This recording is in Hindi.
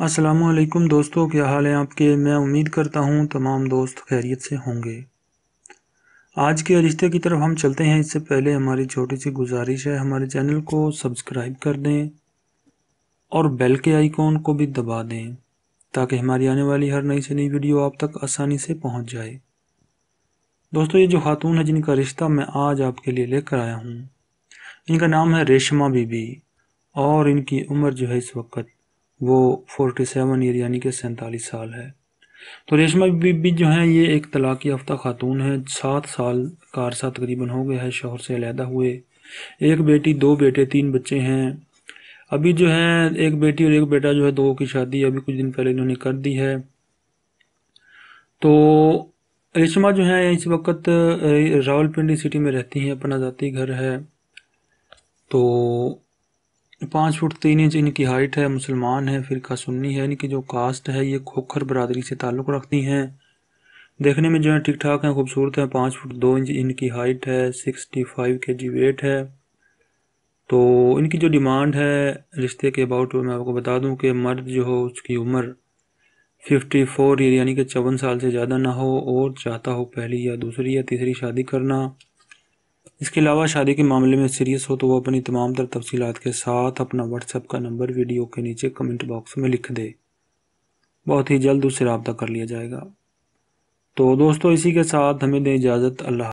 असलकुम दोस्तों क्या हाल है आपके मैं उम्मीद करता हूँ तमाम दोस्त खैरियत से होंगे आज के रिश्ते की तरफ हम चलते हैं इससे पहले हमारी छोटी सी गुजारिश है हमारे चैनल को सब्सक्राइब कर दें और बेल के आइकॉन को भी दबा दें ताकि हमारी आने वाली हर नई से नई वीडियो आप तक आसानी से पहुँच जाए दोस्तों ये जो खातून है जिनका रिश्ता मैं आज आपके लिए लेकर आया हूँ इनका नाम है रेशमा बीबी और इनकी उम्र जो है इस वक्त वो फोर्टी सेवन ईयर यानी कि सैंतालीस साल है तो रेशमा बीबी जो है ये एक तलाक़ याफ्ता खातून है सात साल का अरसा तकरीबन हो गया है शोहर से अलहदा हुए एक बेटी दो बेटे तीन बच्चे हैं अभी जो है एक बेटी और एक बेटा जो है दो की शादी अभी कुछ दिन पहले इन्होंने कर दी है तो रेशमा जो है इस वक्त रावलपिंडी सिटी में रहती हैं अपना ज़ाती घर है तो पाँच फुट तीन इंच इनकी हाइट है मुसलमान है फिर का सुन्नी है इनकी जो कास्ट है ये खोखर बरदरी से ताल्लुक़ रखती हैं देखने में जो है ठीक ठाक हैं खूबसूरत हैं पाँच फुट दो इंच इनकी हाइट है सिक्सटी फाइव के जी वेट है तो इनकी जो डिमांड है रिश्ते के अबाउट मैं आपको बता दूं कि मर्द जो हो उसकी उम्र फिफ्टी फोर ईयर यानी कि चौवन साल से ज़्यादा ना हो और चाहता हो पहली या दूसरी या तीसरी शादी करना इसके अलावा शादी के मामले में सीरियस हो तो वो अपनी तमाम तर तफसीत के साथ अपना व्हाट्सएप का नंबर वीडियो के नीचे कमेंट बॉक्स में लिख दे बहुत ही जल्द उससे रबता कर लिया जाएगा तो दोस्तों इसी के साथ हमें दें इजाज़त अल्लाह